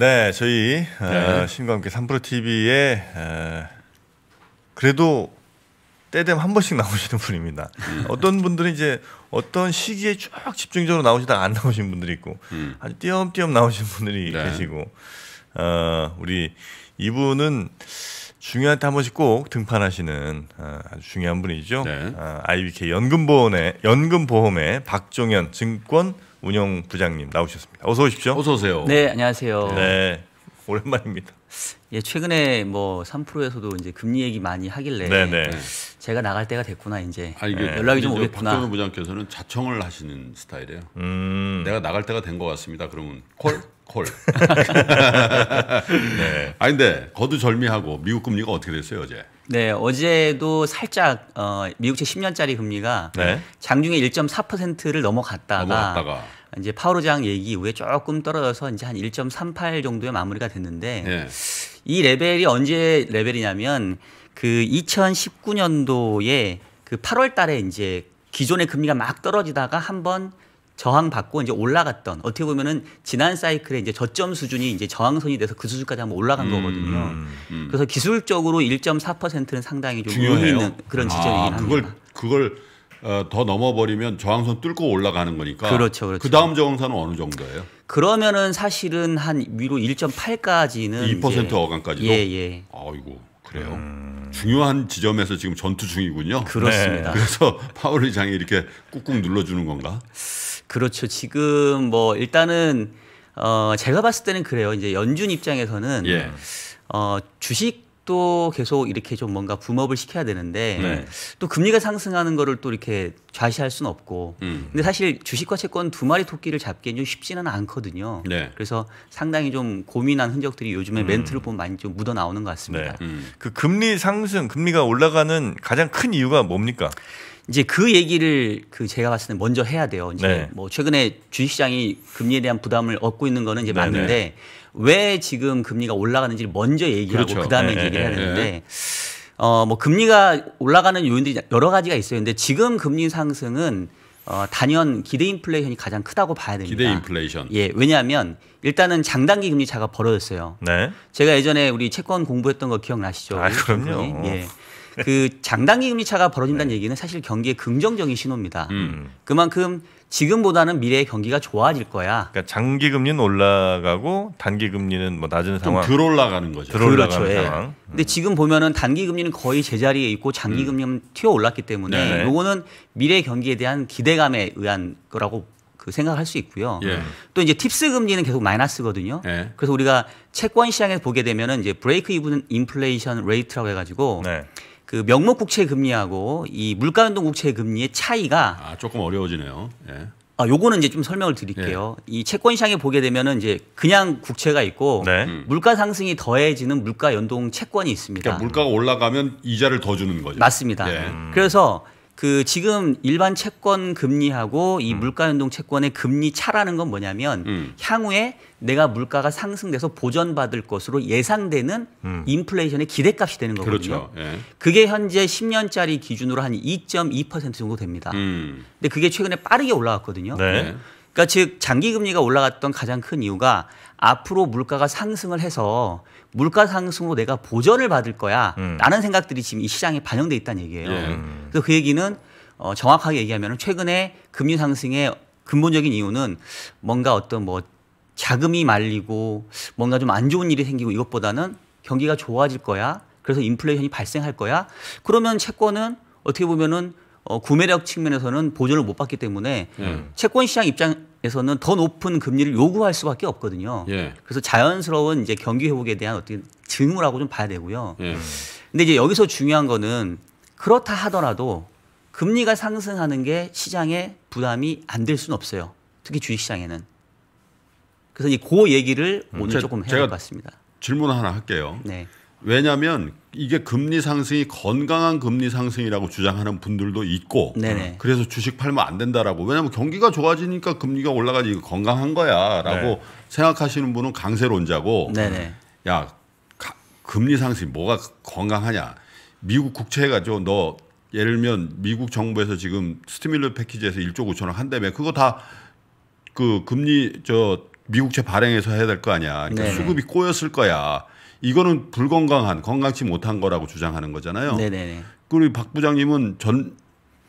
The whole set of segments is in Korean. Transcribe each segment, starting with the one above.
네, 저희 어, 신과 함께 삼프로 TV에 어, 아, 그래도 때됨 한 번씩 나오시는 분입니다. 음. 어떤 분들은 이제 어떤 시기에 쭉 집중적으로 나오시다가 안 나오신 분들이 있고 음. 아주 띄엄띄엄 나오신 분들이 네. 계시고 어, 우리 이분은 중요한 때 한 번씩 꼭 등판하시는 어, 아주 중요한 분이죠. 네. 어, IBK 연금보험의 연금보험의 박종현 증권 운영 부장님 나오셨습니다. 어서 오십시오. 어서 오세요. 네, 안녕하세요. 네. 오랜만입니다. 예, 최근에 뭐 3프로에서도 이제 금리 얘기 많이 하길래 네네. 네. 제가 나갈 때가 됐구나 이제 아, 이게 네. 연락이 좀 오겠구나. 박정우 부장께서는 자청을 하시는 스타일이에요. 음. 내가 나갈 때가 된 것 같습니다. 그러면 콜 콜. 네. 아 근데 거두절미하고 미국 금리가 어떻게 됐어요 어제? 네, 어제도 살짝 어, 미국채 10년짜리 금리가 네. 장중에 1.4%를 넘어갔다가, 넘어갔다가. 이제 파우로장 얘기 이후에 조금 떨어져서 이제 한 1.38 정도에 마무리가 됐는데 네. 이 레벨이 언제 레벨이냐면 그 2019년도에 그 8월 달에 이제 기존의 금리가 막 떨어지다가 한번 저항받고 이제 올라갔던 어떻게 보면은 지난 사이클에 이제 저점 수준이 이제 저항선이 돼서 그 수준까지 한번 올라간 음, 거거든요. 음. 음. 그래서 기술적으로 1.4%는 상당히 좀 중요해요. 의미 있는 그런 아, 지점이긴 아, 그걸, 합니다. 그걸 어, 더 넘어버리면 저항선 뚫고 올라가는 거니까. 그렇죠, 그렇죠. 그 다음 저항선은 어느 정도예요? 그러면은 사실은 한 위로 1.8까지는 2% 이제, 어간까지도. 예, 예. 아이고 그래요. 음. 중요한 지점에서 지금 전투 중이군요. 그렇습니다. 네. 그래서 파울 의장이 이렇게 꾹꾹 눌러주는 건가? 그렇죠. 지금 뭐 일단은 어 제가 봤을 때는 그래요. 이제 연준 입장에서는 예. 어 주식도 계속 이렇게 좀 뭔가 붐업을 시켜야 되는데 네. 또 금리가 상승하는 거를 또 이렇게 좌시할 수는 없고 음. 근데 사실 주식과 채권 두 마리 토끼를 잡기엔 좀 쉽지는 않거든요. 네. 그래서 상당히 좀 고민한 흔적들이 요즘에 음. 멘트를 보면 많이 좀 묻어 나오는 것 같습니다. 네. 음. 그 금리 상승, 금리가 올라가는 가장 큰 이유가 뭡니까? 이제 그 얘기를 그 제가 봤을 때 먼저 해야 돼요. 이제 네. 뭐 최근에 주식시장이 금리에 대한 부담을 얻고 있는 거는 이제 맞는데 네. 왜 지금 금리가 올라가는지를 먼저 얘기하고 그렇죠. 그다음에 네. 예, 예, 얘기를 해야 예. 되는데 어 뭐 금리가 올라가는 요인들이 여러 가지가 있어요. 근데 지금 금리 상승은 어, 단연 기대 인플레이션이 가장 크다고 봐야 됩니다. 기대 인플레이션. 예, 왜냐하면 일단은 장단기 금리 차가 벌어졌어요. 네. 제가 예전에 우리 채권 공부했던 거 기억나시죠? 아, 그럼요. 예. 그 장단기 금리 차가 벌어진다는 네. 얘기는 사실 경기의 긍정적인 신호입니다. 음. 그만큼 지금보다는 미래의 경기가 좋아질 거야. 그러니까 장기 금리는 올라가고 단기 금리는 뭐 낮은 상황. 들 올라가는 거죠. 덜 올라가는 그렇죠. 예. 상황. 음. 근데 지금 보면은 단기 금리는 거의 제자리에 있고 장기 음. 금리는 음. 튀어 올랐기 때문에 네네. 네. 요거는 미래 경기에 대한 기대감에 의한 거라고 그 생각할 수 있고요. 예. 또 이제 팁스 금리는 계속 마이너스거든요. 예. 그래서 우리가 채권 시장에서 보게 되면은 이제 브레이크 이브는 인플레이션 레이트라고 해가지고 네. 그 명목 국채 금리하고 이 물가 연동 국채 금리의 차이가 아, 조금 어려워지네요. 예. 아, 요거는 이제 좀 설명을 드릴게요. 예. 이 채권 시장에 보게 되면은 이제 그냥 국채가 있고 네. 음. 물가 상승이 더해지는 물가 연동 채권이 있습니다. 그러니까 물가가 올라가면 이자를 더 주는 거죠. 맞습니다. 예. 음. 그래서 그 지금 일반 채권 금리하고 이 음. 물가 연동 채권의 금리 차라는 건 뭐냐면 음. 향후에 내가 물가가 상승돼서 보전받을 것으로 예상되는 음. 인플레이션의 기대값이 되는 거거든요. 그렇죠. 예. 그게 현재 10년짜리 기준으로 한 2.2% 정도 됩니다. 음. 근데 그게 최근에 빠르게 올라왔거든요. 네. 네. 그러니까 즉 장기 금리가 올라갔던 가장 큰 이유가 앞으로 물가가 상승을 해서 물가 상승으로 내가 보전을 받을 거야. 음. 라는 생각들이 지금 이 시장에 반영돼 있다는 얘기예요. 예. 그래서 그 얘기는 어, 정확하게 얘기하면 최근에 금리 상승의 근본적인 이유는 뭔가 어떤 뭐 자금이 말리고 뭔가 좀 안 좋은 일이 생기고 이것보다는 경기가 좋아질 거야. 그래서 인플레이션이 발생할 거야. 그러면 채권은 어떻게 보면은 어, 구매력 측면에서는 보존을 못 받기 때문에 음. 채권 시장 입장 에서는 더 높은 금리를 요구할 수밖에 없거든요. 예. 그래서 자연스러운 이제 경기 회복에 대한 어떤 증후라고 좀 봐야 되고요. 예. 근데 이제 여기서 중요한 거는 그렇다 하더라도 금리가 상승하는 게 시장에 부담이 안 될 수는 없어요. 특히 주식 시장에는. 그래서 이그 얘기를 오늘 음, 제, 조금 해야 것 같습니다. 질문 하나 할게요. 네. 왜냐하면 이게 금리 상승이 건강한 금리 상승이라고 주장하는 분들도 있고 네네. 그래서 주식 팔면 안 된다라고 왜냐하면 경기가 좋아지니까 금리가 올라가지 건강한 거야라고 네. 생각하시는 분은 강세론자고 네네. 야 가, 금리 상승이 뭐가 건강하냐 미국 국채 가지고 너 예를 들면 미국 정부에서 지금 스티밀러 패키지에서 1조 5천억 한다며 그거 다 그 금리 저 미국채 발행해서 해야 될 거 아니야 그러니까 수급이 꼬였을 거야. 이거는 불건강한 건강치 못한 거라고 주장하는 거잖아요. 네네. 그리고 박 부장님은 전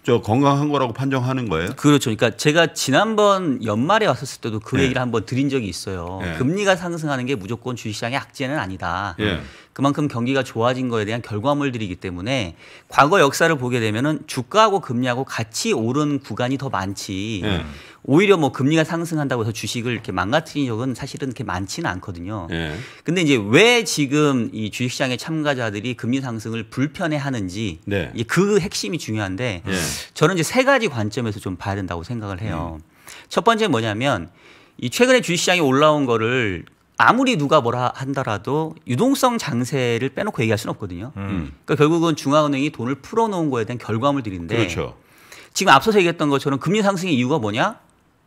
저 건강한 거라고 판정하는 거예요? 그렇죠. 그러니까 제가 지난번 연말에 왔었을 때도 그 네. 얘기를 한번 드린 적이 있어요. 네. 금리가 상승하는 게 무조건 주식시장의 악재는 아니다. 네. 그만큼 경기가 좋아진 거에 대한 결과물들이기 때문에 과거 역사를 보게 되면은 주가하고 금리하고 같이 오른 구간이 더 많지. 예. 오히려 뭐 금리가 상승한다고 해서 주식을 이렇게 망가뜨린 적은 사실은 그렇게 많지는 않거든요. 예. 근데 이제 왜 지금 이 주식시장의 참가자들이 금리 상승을 불편해하는지 네. 그 핵심이 중요한데 예. 저는 이제 세 가지 관점에서 좀 봐야 된다고 생각을 해요. 음. 첫 번째 뭐냐면 이 최근에 주식시장이 올라온 거를 아무리 누가 뭐라 한다라도 유동성 장세를 빼놓고 얘기할 수는 없거든요. 음. 음. 그러니까 결국은 중앙은행이 돈을 풀어놓은 거에 대한 결과물들인데 그렇죠. 지금 앞서서 얘기했던 것처럼 금리 상승의 이유가 뭐냐?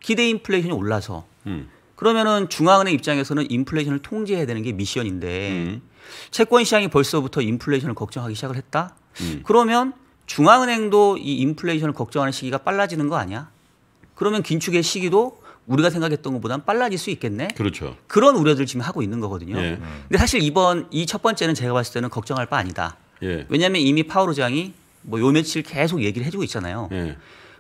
기대 인플레이션이 올라서 음. 그러면은 중앙은행 입장에서는 인플레이션을 통제해야 되는 게 미션인데 음. 채권 시장이 벌써부터 인플레이션을 걱정하기 시작을 했다. 음. 그러면 중앙은행도 이 인플레이션을 걱정하는 시기가 빨라지는 거 아니야? 그러면 긴축의 시기도 우리가 생각했던 것보단 빨라질 수 있겠네. 그렇죠. 그런 우려들 지금 하고 있는 거거든요. 예. 근데 사실 이번 이 첫 번째는 제가 봤을 때는 걱정할 바 아니다. 예. 왜냐하면 이미 파월 의장이 뭐 요 며칠 계속 얘기를 해주고 있잖아요. 예.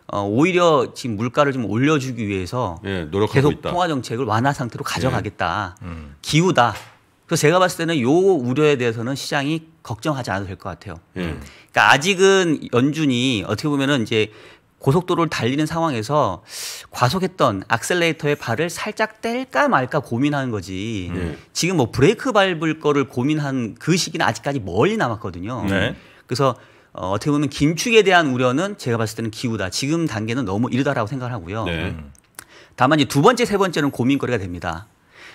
어, 오히려 지금 물가를 좀 올려주기 위해서 예, 계속 있다. 통화 정책을 완화 상태로 가져가겠다. 예. 음. 기우다. 그래서 제가 봤을 때는 요 우려에 대해서는 시장이 걱정하지 않아도 될 것 같아요. 예. 음. 그러니까 아직은 연준이 어떻게 보면은 이제 고속도로를 달리는 상황에서 과속했던 악셀레이터의 발을 살짝 뗄까 말까 고민하는 거지. 음. 지금 뭐 브레이크 밟을 거를 고민한 그 시기는 아직까지 멀리 남았거든요. 네. 그래서 어, 어떻게 보면 긴축에 대한 우려는 제가 봤을 때는 기우다. 지금 단계는 너무 이르다라고 생각하고요. 네. 다만 이제 두 번째, 세 번째는 고민거리가 됩니다.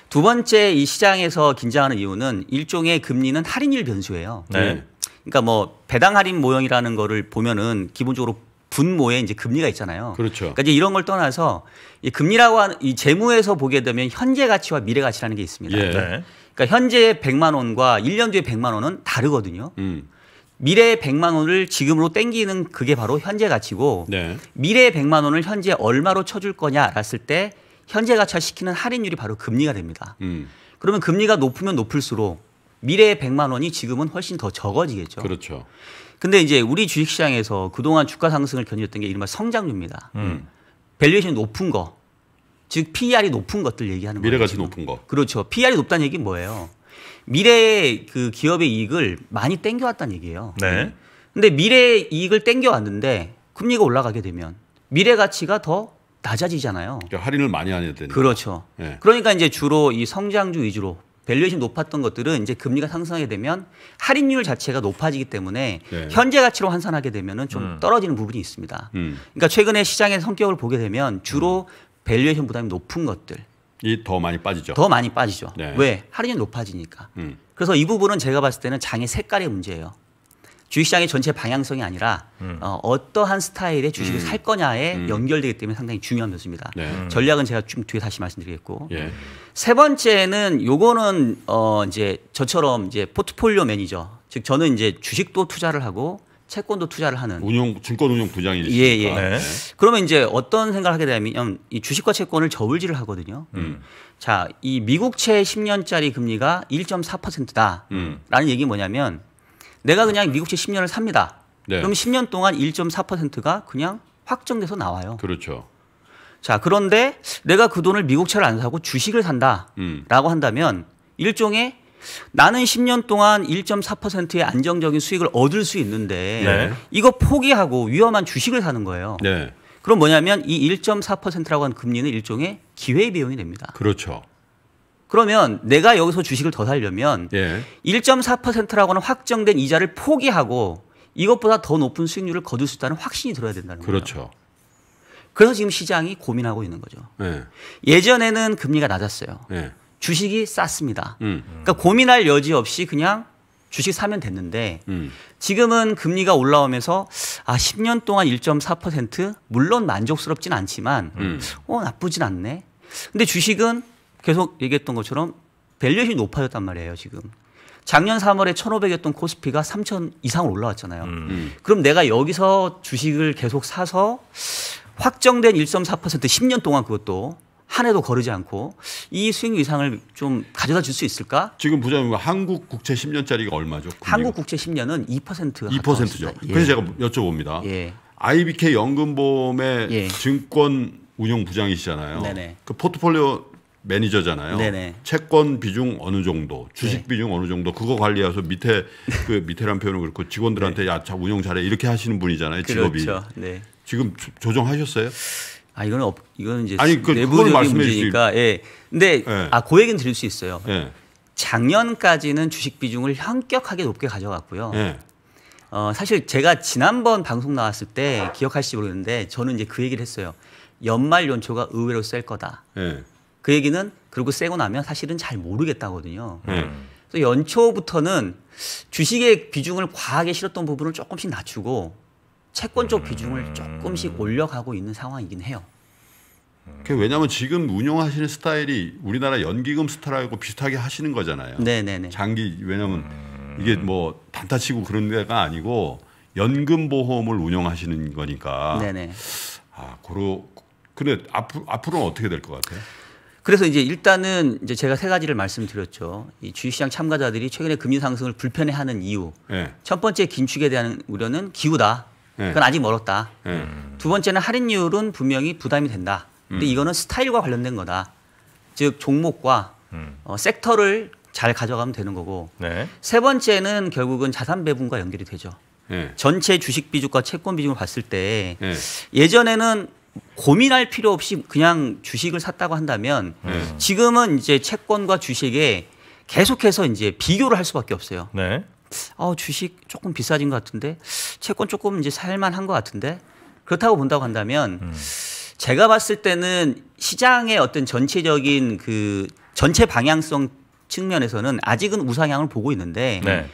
두 번째 이 시장에서 긴장하는 이유는 일종의 금리는 할인율 변수예요. 네. 네. 그러니까 뭐 배당 할인 모형이라는 거를 보면은 기본적으로 분모에 이제 금리가 있잖아요. 그렇죠. 그러니까 이제 이런 걸 떠나서 이 금리라고 하는 이 재무에서 보게 되면 현재 가치와 미래 가치라는 게 있습니다. 예. 그러니까 현재 100만 원과 1년 뒤에 100만 원은 다르거든요. 음. 미래의 100만 원을 지금으로 땡기는 그게 바로 현재 가치고 네. 미래의 100만 원을 현재 얼마로 쳐줄 거냐 알았을 때 현재 가치화 시키는 할인율이 바로 금리가 됩니다. 음. 그러면 금리가 높으면 높을수록 미래의 100만 원이 지금은 훨씬 더 적어지겠죠. 그렇죠. 근데 이제 우리 주식시장에서 그동안 주가 상승을 견뎠던 게 이른바 성장률입니다. 음. 음. 밸류에이션이 높은 거, 즉 PER이 높은 것들 얘기하는 거예요. 미래 가치 높은 거. 그렇죠. PER이 높다는 얘기는 뭐예요? 미래의 그 기업의 이익을 많이 땡겨왔다는 얘기예요. 네. 네. 근데 미래의 이익을 땡겨왔는데 금리가 올라가게 되면 미래 가치가 더 낮아지잖아요. 그러니까 할인을 많이 안 해야 되니 그렇죠. 네. 그러니까 이제 주로 이 성장주 위주로 밸류에이션 높았던 것들은 이제 금리가 상승하게 되면 할인율 자체가 높아지기 때문에 네. 현재 가치로 환산하게 되면좀 음. 떨어지는 부분이 있습니다. 음. 그러니까 최근에 시장의 성격을 보게 되면 주로 음. 밸류에이션 부담이 높은 것들 이더 많이 빠지죠. 더 많이 빠지죠. 네. 왜? 할인이 높아지니까. 음. 그래서 이 부분은 제가 봤을 때는 장의 색깔의 문제예요. 주식시장의 전체 방향성이 아니라 음. 어, 떠한 스타일의 주식을 음. 살 거냐에 음. 연결되기 때문에 상당히 중요한 변수입니다 네. 음. 전략은 제가 좀 뒤에 다시 말씀드리겠고 예. 세 번째는 요거는 어 이제 저처럼 이제 포트폴리오 매니저 즉 저는 이제 주식도 투자를 하고 채권도 투자를 하는 운용 증권 운용 부장이니까. 예, 예. 네. 그러면 이제 어떤 생각을 하게 되면 냐이 주식과 채권을 저울질을 하거든요. 음. 자, 이 미국채 10년짜리 금리가 1.4%다라는 음. 얘기 뭐냐면 내가 그냥 미국채 10년을 삽니다. 네. 그럼 10년 동안 1.4%가 그냥 확정돼서 나와요. 그렇죠. 자, 그런데 내가 그 돈을 미국채를 안 사고 주식을 산다라고 음. 한다면 일종의 나는 10년 동안 1.4%의 안정적인 수익을 얻을 수 있는데 네. 이거 포기하고 위험한 주식을 사는 거예요. 네. 그럼 뭐냐면 이 1.4%라고 한 금리는 일종의 기회 비용이 됩니다. 그렇죠. 그러면 내가 여기서 주식을 더 살려면 예. 1.4%라고 하는 확정된 이자를 포기하고 이것보다 더 높은 수익률을 거둘 수 있다는 확신이 들어야 된다는 거 그렇죠. 거예요. 그래서 지금 시장이 고민하고 있는 거죠. 예. 전에는 금리가 낮았어요. 예. 주식이 쌌습니다. 음. 그러니까 고민할 여지 없이 그냥 주식 사면 됐는데 음. 지금은 금리가 올라오면서 아 10년 동안 1.4% 물론 만족스럽진 않지만 음. 어 나쁘진 않네. 근데 주식은 계속 얘기했던 것처럼 밸류에이이 높아졌단 말이에요, 지금. 작년 3월에 1,500이었던 코스피가 3,000 이상으로 올라왔잖아요. 음. 음. 그럼 내가 여기서 주식을 계속 사서 확정된 1.4% 10년 동안 그것도 한 해도 거르지 않고 이 수익 이상을 좀 가져다 줄 수 있을까? 지금 보자면 한국 국채 10년짜리가 얼마죠? 금리가? 한국 국채 10년은 2%가 2%죠. 예. 그래서 제가 여쭤봅니다. 예. IBK 연금보험의 예. 증권 운영 부장이시잖아요. 네네. 그 포트폴리오 매니저잖아요. 네네. 채권 비중 어느 정도, 주식 네. 비중 어느 정도 그거 관리해서 밑에 그 밑에란 표현은 그렇고 직원들한테 네. 야, 자 운영 잘해 이렇게 하시는 분이잖아요. 직업이. 그렇죠. 네. 지금 조정하셨어요? 아이거는 없, 이거는 이제 아니, 그, 내부적인 문제니까 예. 근데 예. 아고 그 얘기는 드릴 수 있어요. 예. 작년까지는 주식 비중을 현격하게 높게 가져갔고요. 예. 어, 사실 제가 지난번 방송 나왔을 때 기억할지 모르는데 저는 이제 그 얘기를 했어요. 연말 연초가 의외로 셀 거다. 예. 그 얘기는 그리고 세고 나면 사실은 잘 모르겠다거든요. 예. 그래서 연초부터는 주식의 비중을 과하게 실었던 부분을 조금씩 낮추고 채권 쪽 비중을 음. 조금씩 올려가고 있는 상황이긴 해요. 왜냐하면 지금 운영하시는 스타일이 우리나라 연기금 스타일하고 비슷하게 하시는 거잖아요. 네네네. 장기 왜냐하면 음. 이게 뭐 단타치고 그런 데가 아니고 연금 보험을 운영하시는 거니까. 네네. 아 고로 근데 앞으로 앞으로는 어떻게 될 것 같아요? 그래서 이제 일단은 이제 제가 세 가지를 말씀드렸죠. 이 주식시장 참가자들이 최근에 금리 상승을 불편해하는 이유. 네. 첫 번째 긴축에 대한 우려는 기후다. 네. 그건 아직 멀었다. 네. 두 번째는 할인율은 분명히 부담이 된다. 근데 음. 이거는 스타일과 관련된 거다. 즉 종목과 음. 어, 섹터를 잘 가져가면 되는 거고 네. 세 번째는 결국은 자산 배분과 연결이 되죠. 네. 전체 주식 비중과 채권 비중을 봤을 때 네. 예전에는 고민할 필요 없이 그냥 주식을 샀다고 한다면 네. 지금은 이제 채권과 주식에 계속해서 이제 비교를 할 수밖에 없어요. 어, 주식 조금 비싸진 것 같은데 채권 조금 이제 살만한 것 같은데 그렇다고 본다고 한다면 음. 제가 봤을 때는 시장의 어떤 전체적인 그 전체 방향성 측면에서는 아직은 우상향을 보고 있는데 네.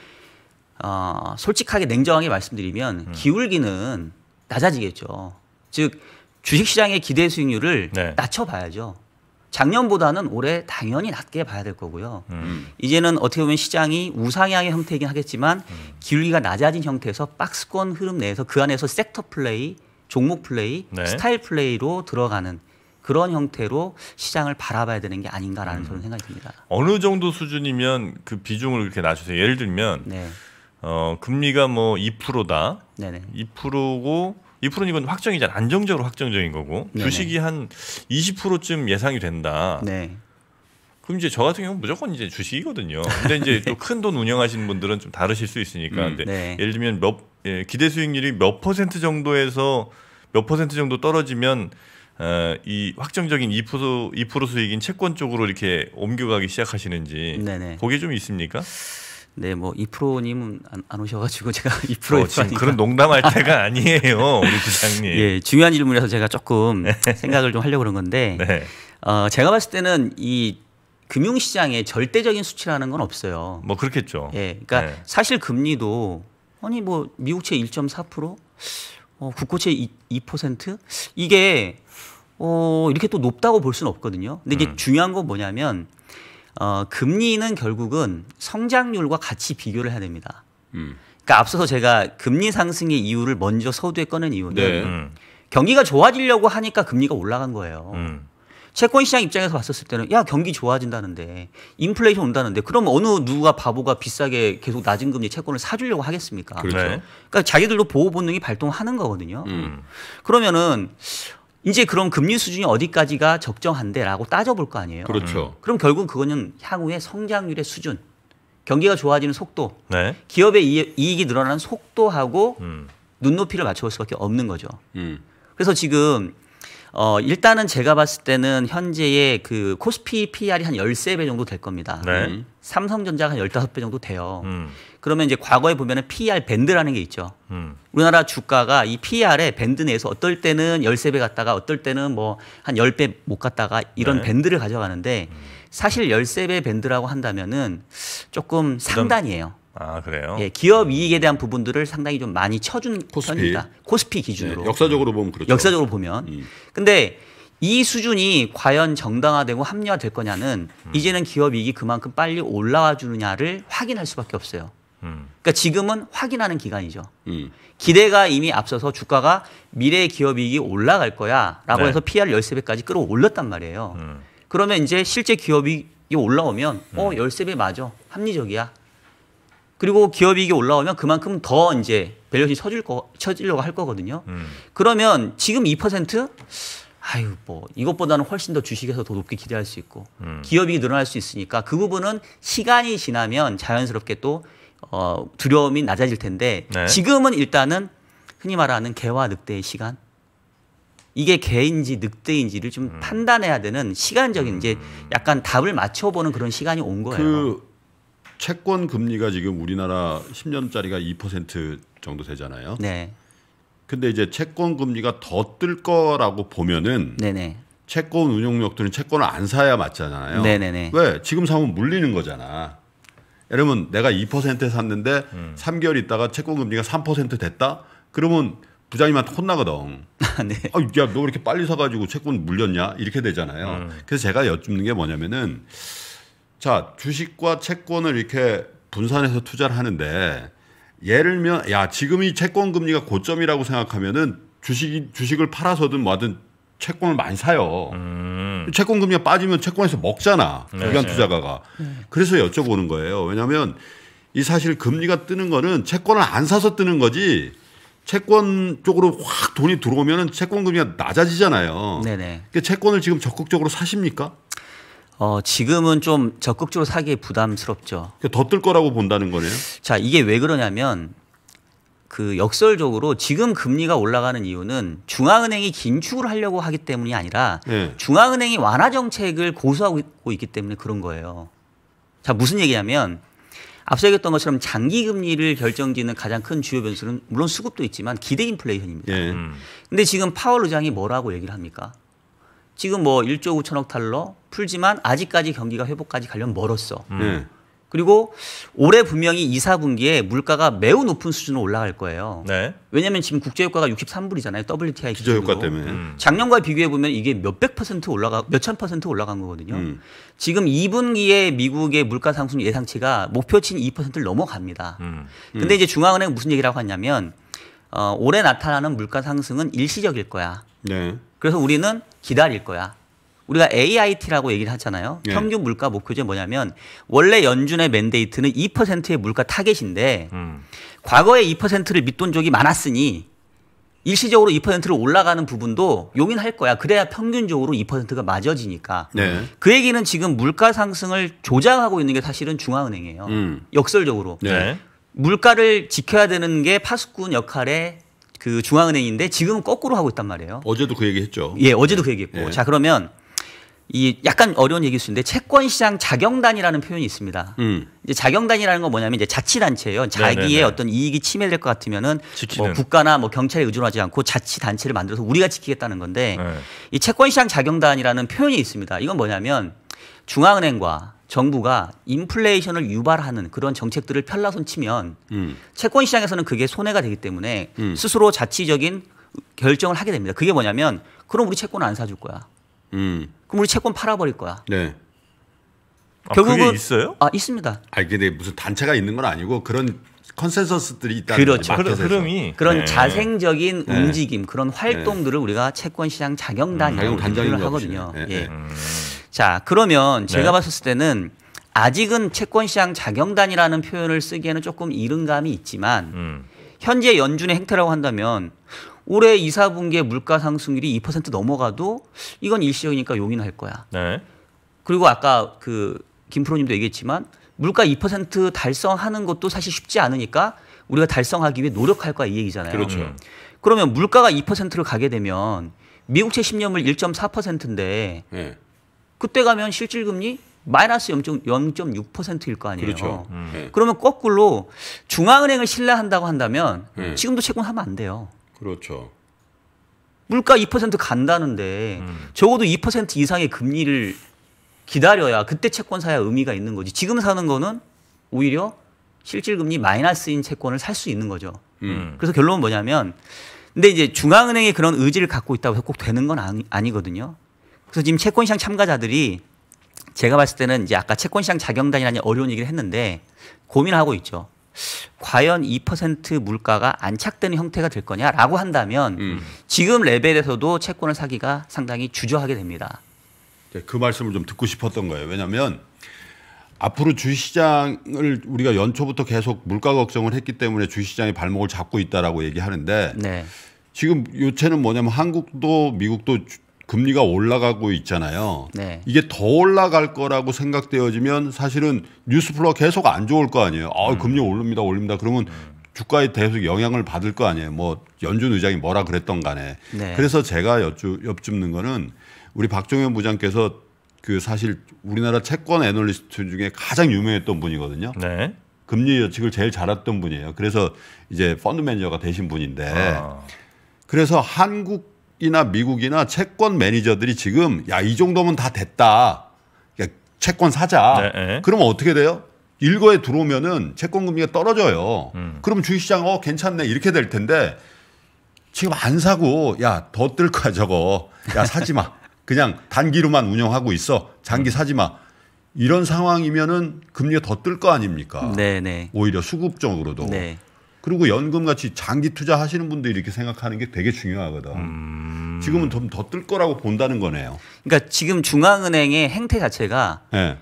어, 솔직하게 냉정하게 말씀드리면 음. 기울기는 낮아지겠죠. 즉 주식시장의 기대 수익률을 네. 낮춰봐야죠. 작년보다는 올해 당연히 낮게 봐야 될 거고요. 음. 이제는 어떻게 보면 시장이 우상향의 형태이긴 하겠지만 음. 기울기가 낮아진 형태에서 박스권 흐름 내에서 그 안에서 섹터 플레이, 종목 플레이, 네. 스타일 플레이로 들어가는 그런 형태로 시장을 바라봐야 되는 게 아닌가라는 음. 저는 생각이 듭니다. 어느 정도 수준이면 그 비중을 이렇게 낮추세요. 예를 들면 네. 어, 금리가 뭐 2%다. 네네. 2%고 2%이건 확정이잖아. 안정적으로 확정적인 거고 네네. 주식이 한 20%쯤 예상이 된다. 네. 그럼 이제 저 같은 경우는 무조건 이제 주식이거든요. 근데 이제 네. 또큰 돈 운영하시는 분들은 좀 다르실 수 있으니까. 음, 근데 네. 예를 들면 몇 예, 기대 수익률이 몇 퍼센트 정도에서 몇 퍼센트 정도 떨어지면 어, 이 확정적인 2% 2% 수익인 채권 쪽으로 이렇게 옮겨가기 시작하시는지 네네. 그게 좀 있습니까? 네, 뭐 이프로님은 안, 안 오셔가지고 제가 이프로 어, 지금 그런 농담할 때가 아니에요, 우리 부장님. 예, 중요한 질문이라서 제가 조금 네. 생각을 좀 하려고 그런 건데, 네. 어, 제가 봤을 때는 이 금융시장에 절대적인 수치라는 건 없어요. 뭐 그렇겠죠. 예, 그러니까 네. 사실 금리도 아니 뭐 미국채 1.4%, 어, 국고채 2, 2% 이게 어, 이렇게 또 높다고 볼 수는 없거든요. 근데 이게 음. 중요한 건 뭐냐면 어, 금리는 결국은 성장률과 같이 비교를 해야 됩니다. 음. 그러니까 앞서서 제가 금리 상승의 이유를 먼저 서두에 꺼낸 이유는 네. 음. 경기가 좋아지려고 하니까 금리가 올라간 거예요. 음. 채권 시장 입장에서 봤었을 때는 야 경기 좋아진다는데 인플레이션 온다는데 그럼 어느 누가 바보가 비싸게 계속 낮은 금리 채권을 사주려고 하겠습니까? 그렇죠. 그러니까 자기들도 보호 본능이 발동하는 거거든요. 음. 그러면은 이제 그런 금리 수준이 어디까지가 적정한데라고 따져볼 거 아니에요. 그렇죠. 음. 그럼 결국 그거는 향후의 성장률의 수준, 경기가 좋아지는 속도, 네. 기업의 이익이 늘어나는 속도하고 음. 눈높이를 맞춰볼 수밖에 없는 거죠. 음. 그래서 지금 어, 일단은 제가 봤을 때는 현재의 그 코스피 PR이 한 13배 정도 될 겁니다. 네. 음. 삼성전자가 한 15배 정도 돼요. 음. 그러면 이제 과거에 보면은 PER 밴드라는 게 있죠. 음. 우리나라 주가가 이 PER의 밴드 내에서 어떨 때는 13배 갔다가 어떨 때는 뭐 한 10배 못 갔다가 이런 네. 밴드를 가져가는데 음. 사실 13배 밴드라고 한다면은 조금 상단이에요. 아 그래요? 예, 기업 이익에 대한 부분들을 상당히 좀 많이 쳐준 코스피. 편입니다. 코스피 기준으로. 네, 역사적으로 보면 그렇죠. 역사적으로 보면. 음. 근데 이 수준이 과연 정당화되고 합리화될 거냐는 음. 이제는 기업 이익이 그만큼 빨리 올라와 주느냐를 확인할 수밖에 없어요. 음. 그러니까 지금은 확인하는 기간이죠. 음. 기대가 이미 앞서서 주가가 미래의 기업 이익이 올라갈 거야라고 네. 해서 PR 13배까지 끌어올렸단 말이에요. 음. 그러면 이제 실제 기업이 올라오면 어 13배 맞아. 합리적이야. 그리고 기업 이익이 올라오면 그만큼 더 이제 밸류에이쳐질거 쳐지려고 할 거거든요. 음. 그러면 지금 2% 아유 뭐 이것보다는 훨씬 더 주식에서 더 높게 기대할 수 있고 음. 기업이 늘어날 수 있으니까 그 부분은 시간이 지나면 자연스럽게 또 어, 두려움이 낮아질 텐데 네. 지금은 일단은 흔히 말하는 개와 늑대의 시간 이게 개인지 늑대인지를 좀 음. 판단해야 되는 시간적인 이제 음. 약간 답을 맞춰보는 그런 시간이 온 그 거예요. 그 채권 금리가 지금 우리나라 10년짜리가 2% 정도 되잖아요. 네. 근데 이제 채권 금리가 더 뜰 거라고 보면은 네네. 채권 운용력들은 채권을 안 사야 맞잖아요. 네네네. 왜? 지금 사면 물리는 거잖아. 여러분 내가 2%에 샀는데 음. 3개월 있다가 채권 금리가 3% 됐다? 그러면 부장님한테 혼나거든. 네. 아, 야, 너 이렇게 빨리 사가지고 채권 물렸냐? 이렇게 되잖아요. 음. 그래서 제가 여쭙는 게 뭐냐면은 자, 주식과 채권을 이렇게 분산해서 투자를 하는데 예를 들면 야, 지금 이 채권 금리가 고점이라고 생각하면은 주식 주식을 팔아서든 뭐든 채권을 많이 사요. 음. 채권 금리가 빠지면 채권에서 먹잖아. 기간 네, 네. 투자가가. 네. 그래서 여쭤보는 거예요. 왜냐하면 이 사실 금리가 뜨는 거는 채권을 안 사서 뜨는 거지 채권 쪽으로 확 돈이 들어오면 채권 금리가 낮아지잖아요. 네네. 네. 그러니까 채권을 지금 적극적으로 사십니까? 어, 지금은 좀 적극적으로 사기에 부담스럽죠. 그러니까 더뜰 거라고 본다는 거네요. 자, 이게 왜 그러냐면 그 역설적으로 지금 금리가 올라가는 이유는 중앙은행이 긴축을 하려고 하기 때문이 아니라 네. 중앙은행이 완화 정책을 고수하고 있기 때문에 그런 거예요. 자, 무슨 얘기냐면 앞서 얘기했던 것처럼 장기 금리를 결정짓는 가장 큰 주요 변수는 물론 수급도 있지만 기대 인플레이션입니다. 예. 음. 근데 지금 파월 의장이 뭐라고 얘기를 합니까? 지금 뭐 1조 5천억 달러 풀지만 아직까지 경기가 회복까지 가려면 멀었어. 음. 네. 그리고 올해 분명히 2, 4분기에 물가가 매우 높은 수준으로 올라갈 거예요. 네. 왜냐하면 지금 국제유가가 63불이잖아요. WTI 기준으로. 기저효과 때문에. 음. 작년과 비교해 보면 이게 몇 백 퍼센트 올라가 몇 천 퍼센트 올라간 거거든요. 음. 지금 2분기에 미국의 물가 상승 예상치가 목표치인 2%를 넘어갑니다. 음. 근데 이제 중앙은행 무슨 얘기라고 하냐면 어, 올해 나타나는 물가 상승은 일시적일 거야. 네. 그래서 우리는 기다릴 거야. 우리가 AIT라고 얘기를 하잖아요. 예. 평균 물가 목표제 뭐냐면 원래 연준의 맨데이트는 2%의 물가 타겟인데 음. 과거에 2%를 밑돈 적이 많았으니 일시적으로 2%를 올라가는 부분도 용인할 거야. 그래야 평균적으로 2%가 맞아지니까. 네. 그 얘기는 지금 물가 상승을 조장하고 있는 게 사실은 중앙은행이에요. 음. 역설적으로. 네. 물가를 지켜야 되는 게 파수꾼 역할의 그 중앙은행인데 지금은 거꾸로 하고 있단 말이에요. 어제도 그 얘기했죠. 예, 어제도 그 네. 그 얘기했고. 네. 자 그러면 이 약간 어려운 얘기일 수 있는데 채권 시장 자경단이라는 표현이 있습니다. 음. 이제 자경단이라는 건 뭐냐면 이제 자치단체예요. 자기의 네네네. 네, 네. 어떤 이익이 침해될 것 같으면은 뭐 국가나 뭐 경찰에 의존하지 않고 자치단체를 만들어서 우리가 지키겠다는 건데 네. 이 채권 시장 자경단이라는 표현이 있습니다. 이건 뭐냐면 중앙은행과 정부가 인플레이션을 유발하는 그런 정책들을 펼라손 치면 음. 채권 시장에서는 그게 손해가 되기 때문에 음. 스스로 자치적인 결정을 하게 됩니다. 그게 뭐냐면 그럼 우리 채권 안 사줄 거야. 음. 그럼 우리 채권 팔아버릴 거야. 네. 아, 결국은 있어요? 아 있습니다. 아 근데 무슨 단체가 있는 건 아니고 그런 컨센서스들이 있다 그렇죠. 거죠. 흐름이 네. 그런 네. 자생적인 네. 움직임, 그런 네. 활동들을 우리가 채권 시장 음, 자경단이라고 음, 단장을 하거든요. 네. 예. 음. 자, 그러면 네. 제가 네. 봤을 때는 아직은 채권시장 자경단이라는 표현을 쓰기에는 조금 이른 감이 있지만 음. 현재 연준의 행태라고 한다면 올해 2, 4분기에 물가 상승률이 2% 넘어가도 이건 일시적이니까 용인할 거야. 네. 그리고 아까 그 김프로님도 얘기했지만 물가 2% 달성하는 것도 사실 쉽지 않으니까 우리가 달성하기 위해 노력할 거야 이 얘기잖아요. 그렇죠. 음. 그러면 물가가 2%를 가게 되면 미국채 10년물 1.4%인데 네. 그때 가면 실질금리 마이너스 0.6%일 거 아니에요. 그렇죠. 음. 예. 그러면 거꾸로 중앙은행을 신뢰한다고 한다면 음. 지금도 채권 하면 안 돼요. 그렇죠. 물가 2% 간다는데 음. 적어도 2% 이상의 금리를 기다려야 그때 채권 사야 의미가 있는 거지. 지금 사는 거는 오히려 실질금리 마이너스인 채권을 살 수 있는 거죠. 음. 음. 그래서 결론은 뭐냐면 근데 이제 중앙은행이 그런 의지를 갖고 있다고 해서 꼭 되는 건 아니, 아니거든요. 그래서 지금 채권시장 참가자들이 제가 봤을 때는 이제 아까 채권시장 자경단이라는 어려운 얘기를 했는데 고민하고 있죠. 과연 2% 물가가 안착되는 형태가 될 거냐라고 한다면 음. 지금 레벨에서도 채권을 사기가 상당히 주저하게 됩니다. 네, 그 말씀을 좀 듣고 싶었던 거예요. 왜냐하면 앞으로 주시장을 우리가 연초부터 계속 물가 걱정을 했기 때문에 주시장이 발목을 잡고 있다라고 얘기하는데 네. 지금 요체는 뭐냐면 한국도 미국도 주, 금리가 올라가고 있잖아요. 네. 이게 더 올라갈 거라고 생각되어지면 사실은 뉴스플로 계속 안 좋을 거 아니에요. 아, 음. 금리 올립니다, 올립니다. 그러면 음. 주가에 대해서 영향을 받을 거 아니에요. 뭐 연준 의장이 뭐라 그랬던 간에. 네. 그래서 제가 여쭈, 여쭙는 거는 우리 박종현 부장께서 그 사실 우리나라 채권 애널리스트 중에 가장 유명했던 분이거든요. 네. 금리 예측을 제일 잘했던 분이에요. 그래서 이제 펀드 매니저가 되신 분인데 아. 그래서 한국 이나 미국이나 채권 매니저들이 지금 야 이 정도면 다 됐다. 야, 그러니까 채권 사자. 네, 네. 그러면 어떻게 돼요? 일거에 들어오면은 채권 금리가 떨어져요. 음. 그럼 주식시장 어 괜찮네 이렇게 될 텐데 지금 안 사고 야 더뜰 거야 저거 야 사지 마. 그냥 단기로만 운영하고 있어. 장기 사지 마. 이런 상황이면은 금리가 더 뜰 거 아닙니까? 네네. 네. 오히려 수급적으로도. 네. 그리고 연금같이 장기 투자하시는 분들이 이렇게 생각하는 게 되게 중요하거든. 음... 지금은 좀 더 뜰 거라고 본다는 거네요. 그러니까 지금 중앙은행의 행태 자체가 네.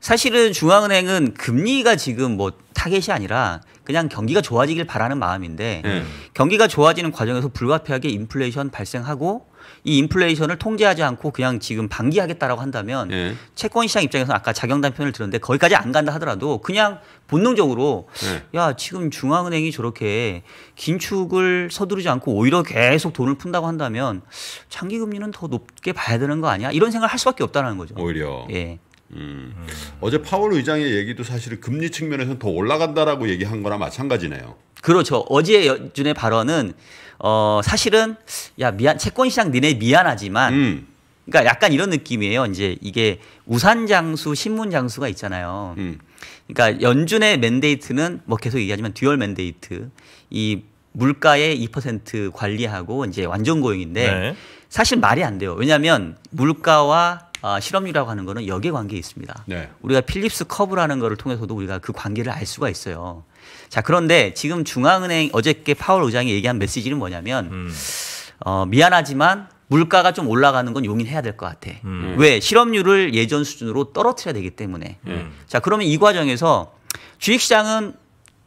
사실은 중앙은행은 금리가 지금 뭐 타겟이 아니라 그냥 경기가 좋아지길 바라는 마음인데 네. 경기가 좋아지는 과정에서 불가피하게 인플레이션 발생하고 이 인플레이션을 통제하지 않고 그냥 지금 방기하겠다라고 한다면 네. 채권 시장 입장에서 아까 자경단 표현을 들었는데 거기까지 안 간다 하더라도 그냥 본능적으로 네. 야 지금 중앙은행이 저렇게 긴축을 서두르지 않고 오히려 계속 돈을 푼다고 한다면 장기 금리는 더 높게 봐야 되는 거 아니야? 이런 생각을 할 수밖에 없다는 거죠. 오히려. 예. 음. 음. 어제 파월 의장의 얘기도 사실은 금리 측면에서는 더 올라간다라고 얘기한 거나 마찬가지네요. 그렇죠. 어제 여준의 발언은 어 사실은 야 미안 채권 시장 니네 미안하지만 음. 그러니까 약간 이런 느낌이에요. 이제 이게 우산 장수, 신문 장수가 있잖아요. 음. 그러니까 연준의 맨데이트는 뭐 계속 얘기하지만 듀얼 맨데이트 이 물가의 2% 관리하고 이제 완전 고용인데 네. 사실 말이 안 돼요. 왜냐하면 물가와 어, 아, 실업률이라고 하는 거는 역의 관계에 있습니다. 네. 우리가 필립스 커브라는 거를 통해서도 우리가 그 관계를 알 수가 있어요. 자, 그런데 지금 중앙은행 어저께 파월 의장이 얘기한 메시지는 뭐냐면 음. 어, 미안하지만 물가가 좀 올라가는 건 용인해야 될 것 같아. 음. 네. 왜? 실업률을 예전 수준으로 떨어뜨려야 되기 때문에. 네. 음. 자, 그러면 이 과정에서 주식시장은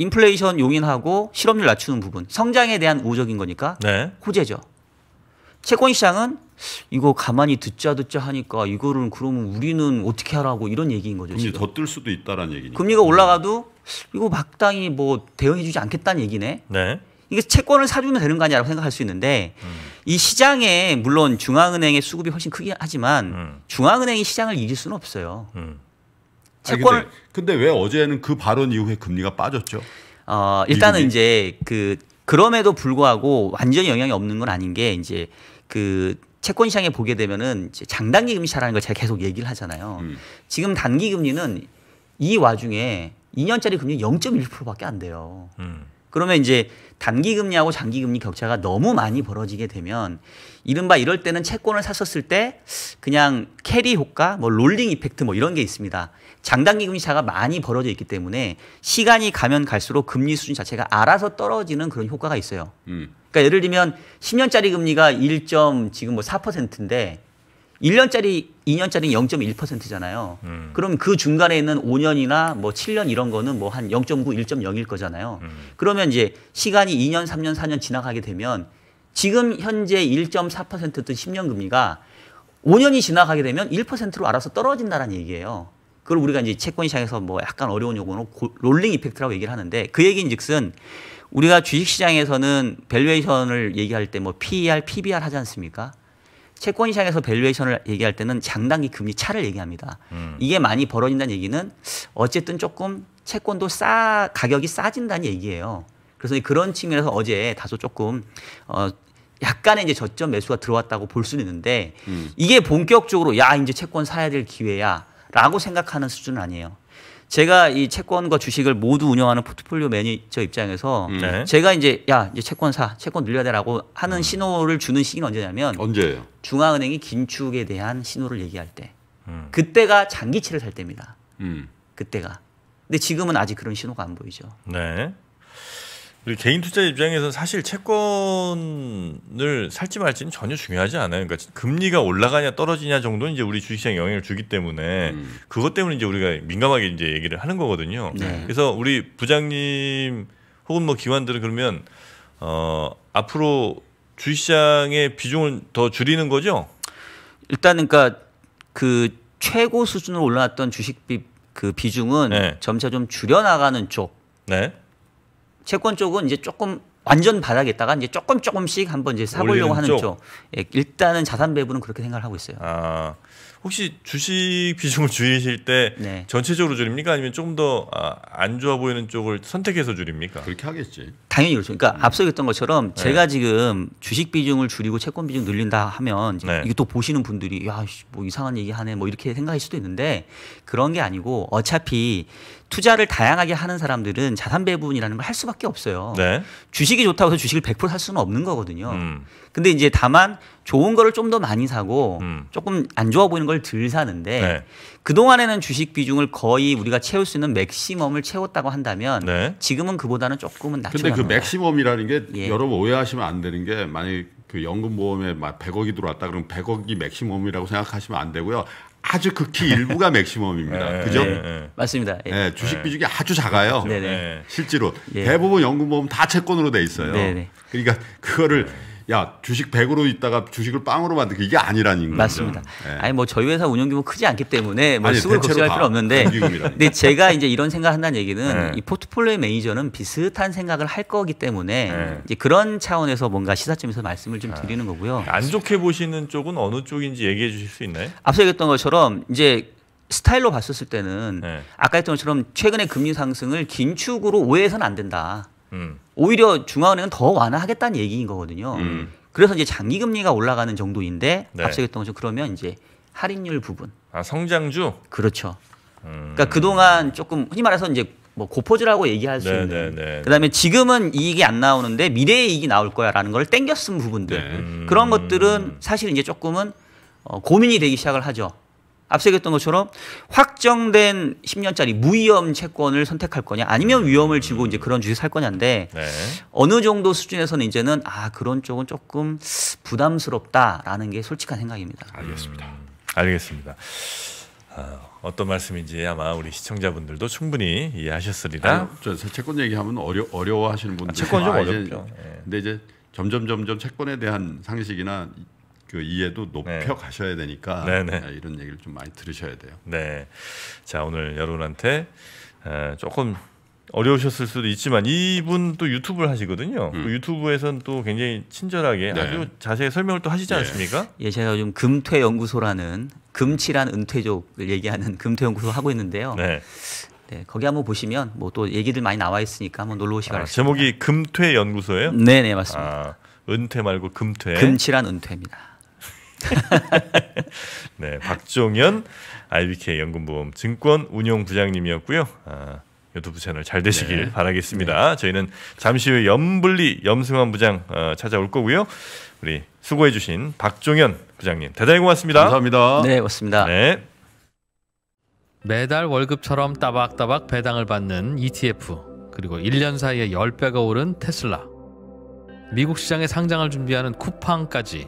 인플레이션 용인하고 실업률 낮추는 부분, 성장에 대한 우호적인 거니까 네. 호재죠. 채권 시장은 이거 가만히 듣자 듣자 하니까 이거를 그러면 우리는 어떻게 하라고 이런 얘기인 거죠. 금리 더뜰 수도 있다라는 얘기니까. 금리가 올라가도 이거 막당히 뭐 대응해주지 않겠다는 얘기네. 네. 이게 채권을 사주면 되는 거 아니라고 생각할 수 있는데 음. 이 시장에 물론 중앙은행의 수급이 훨씬 크긴 하지만 음. 중앙은행이 시장을 이길 수는 없어요. 음. 채권 근데, 근데 왜 어제는 그 발언 이후에 금리가 빠졌죠? 어, 일단은 미국이? 이제 그 그럼에도 불구하고 완전히 영향이 없는 건 아닌 게 이제 그 채권 시장에 보게 되면은 장단기 금리차라는 걸 제가 계속 얘기를 하잖아요. 음. 지금 단기 금리는 이 와중에 2년짜리 금리 0.1%밖에 안 돼요. 음. 그러면 이제 단기 금리하고 장기 금리 격차가 너무 많이 벌어지게 되면 이른바 이럴 때는 채권을 샀었을 때 그냥 캐리 효과, 뭐 롤링 이펙트 뭐 이런 게 있습니다. 장단기 금리 차가 많이 벌어져 있기 때문에 시간이 가면 갈수록 금리 수준 자체가 알아서 떨어지는 그런 효과가 있어요. 음. 그러니까 예를 들면 10년짜리 금리가 1. 지금 뭐 4%인데 1년짜리, 2년짜리 0.1%잖아요. 음. 그럼 그 중간에 있는 5년이나 뭐 7년 이런 거는 뭐 한 0.9, 1.0일 거잖아요. 음. 그러면 이제 시간이 2년, 3년, 4년 지나가게 되면 지금 현재 1.4%든 10년 금리가 5년이 지나가게 되면 1%로 알아서 떨어진다는 라 얘기예요. 그걸 우리가 이제 채권 시장에서 뭐 약간 어려운 용어로 롤링 이펙트라고 얘기를 하는데 그 얘기인즉슨 우리가 주식 시장에서는 밸류에이션을 얘기할 때 뭐 PER, PBR 하지 않습니까? 채권 시장에서 밸류에이션을 얘기할 때는 장단기 금리 차를 얘기합니다. 음. 이게 많이 벌어진다는 얘기는 어쨌든 조금 채권도 싸 가격이 싸진다는 얘기예요. 그래서 그런 측면에서 어제 다소 조금 어 약간의 이제 저점 매수가 들어왔다고 볼 수는 있는데 음. 이게 본격적으로 야 이제 채권 사야 될 기회야라고 생각하는 수준은 아니에요. 제가 이 채권과 주식을 모두 운영하는 포트폴리오 매니저 입장에서 음. 네. 제가 이제 야 이제 채권 사 채권 늘려야 되라고 하는 음. 신호를 주는 시기는 언제냐면 언제예요? 중앙은행이 긴축에 대한 신호를 얘기할 때 음. 그때가 장기채를 살 때입니다. 음. 그때가 근데 지금은 아직 그런 신호가 안 보이죠. 네. 우리 개인 투자 입장에서는 사실 채권을 살지 말지는 전혀 중요하지 않아요. 그러니까 금리가 올라가냐 떨어지냐 정도는 이제 우리 주식시장에 영향을 주기 때문에 음. 그것 때문에 이제 우리가 민감하게 이제 얘기를 하는 거거든요. 네. 그래서 우리 부장님 혹은 뭐 기관들은 그러면 어 앞으로 주식시장의 비중을 더 줄이는 거죠? 일단 그러니까 그 최고 수준으로 올라왔던 주식 비, 그 비중은 네. 점차 좀 줄여나가는 쪽. 네. 채권 쪽은 이제 조금 완전 바닥에 다가 이제 조금 조금씩 한번 이제 사보려고 하는 쪽. 쪽. 예, 일단은 자산 배분은 그렇게 생각을 하고 있어요. 아, 혹시 주식 비중을 줄이실 때 네. 전체적으로 줄입니까? 아니면 조금 더안 아, 좋아 보이는 쪽을 선택해서 줄입니까? 그렇게 하겠지. 당연히 그렇죠. 그러니까 음. 앞서 했던 것처럼 네. 제가 지금 주식 비중을 줄이고 채권 비중 늘린다 하면 네. 이게 또 보시는 분들이 야, 뭐 이상한 얘기 하네 뭐 이렇게 생각할 수도 있는데 그런 게 아니고 어차피 투자를 다양하게 하는 사람들은 자산 배분이라는 걸 할 수밖에 없어요. 네. 주식이 좋다고 해서 주식을 100%살 수는 없는 거거든요. 음. 근데 이제 다만 좋은 거를 좀 더 많이 사고 음. 조금 안 좋아 보이는 걸 덜 사는데 네. 그동안에는 주식 비중을 거의 우리가 채울 수 있는 맥시멈을 채웠다고 한다면 네. 지금은 그보다는 조금은 낮춰 근데 그 맥시멈이라는 게 예. 여러분 오해하시면 안 되는 게 만약 에그 연금보험에 막 100억이 들어왔다 그러면 100억이 맥시멈이라고 생각하시면 안 되고요. 아주 극히 일부가 맥시멈입니다. 예, 예, 그죠? 예, 맞습니다. 예. 네, 주식 비중이 아주 작아요. 네네. 네. 실제로 대부분 연금보험 다 채권으로 돼 있어요. 네네. 네. 그러니까 그거를 야 주식 100으로 있다가 주식을 빵으로 만든게 이게 아니라는 거죠. 맞습니다. 네. 아니 뭐 저희 회사 운영 규모 크지 않기 때문에 뭐 아니, 수급을 걱정할 필요 없는데 근데 제가 이제 이런 생각 한다는 얘기는 네. 이 포트폴리오 매니저는 비슷한 생각을 할 거기 때문에 네. 이제 그런 차원에서 뭔가 시사점에서 말씀을 좀 드리는 거고요. 안 좋게 보시는 쪽은 어느 쪽인지 얘기해 주실 수 있나요? 앞서 얘기했던 것처럼 이제 스타일로 봤었을 때는 아까 했던 것처럼 최근의 금리 상승을 긴축으로 오해해서는 안 된다. 음. 오히려 중앙은행은 더 완화하겠다는 얘기인 거거든요. 음. 그래서 이제 장기 금리가 올라가는 정도인데 네. 앞서 얘기했던 것처럼 그러면 이제 할인율 부분. 아 성장주. 그렇죠. 음. 그러니까 그 동안 조금 흔히 말해서 이제 뭐 고포즈라고 얘기할 수 네, 있는 네네네. 네. 그다음에 지금은 이익이 안 나오는데 미래의 이익이 나올 거야라는 걸 땡겨 쓴 부분들 네. 음. 그런 것들은 사실 이제 조금은 어, 고민이 되기 시작을 하죠. 앞서 얘기했던 것처럼 확정된 10년짜리 무위험 채권을 선택할 거냐 아니면 위험을 지고 이제 그런 주식 살 거냐인데 네. 어느 정도 수준에서는 이제는 아 그런 쪽은 조금 부담스럽다라는 게 솔직한 생각입니다. 알겠습니다. 알겠습니다. 어, 어떤 말씀인지 아마 우리 시청자분들도 충분히 이해하셨으리라. 아니, 저 채권 얘기하면 어려 어려워하시는 분들 아, 채권 좀 아, 어렵죠. 이제, 예. 근데 이제 점점 점점 채권에 대한 상식이나 그 이해도 높여 네. 가셔야 되니까 네네. 네. 아, 이런 얘기를 좀 많이 들으셔야 돼요. 네. 자 오늘 여러분한테 조금 어려우셨을 수도 있지만 이분 또 유튜브를 하시거든요. 음. 그 유튜브에선 또 굉장히 친절하게 네. 아주 자세히 설명을 또 하시지 네. 않습니까? 예, 제가 요즘 금퇴 연구소라는 금칠한 은퇴족을 얘기하는 금퇴 연구소 하고 있는데요. 네. 네, 거기 한번 보시면 뭐 또 얘기들 많이 나와 있으니까 한번 놀러 오시기 아, 바랍니다. 아, 제목이 금퇴 연구소예요? 네, 네, 맞습니다. 아, 은퇴 말고 금퇴. 금칠한 은퇴입니다. 네, 박종현 IBK 연금보험 증권 운용 부장님이었고요. 아, 유튜브 채널 잘 되시길 네. 바라겠습니다. 네. 저희는 잠시 후에 염블리 염승환 부장 어, 찾아올 거고요. 우리 수고해주신 박종현 부장님 대단히 고맙습니다. 감사합니다. 네, 고맙습니다. 네. 매달 월급처럼 따박따박 배당을 받는 ETF 그리고 1년 사이에 10배가 오른 테슬라 미국 시장에 상장을 준비하는 쿠팡까지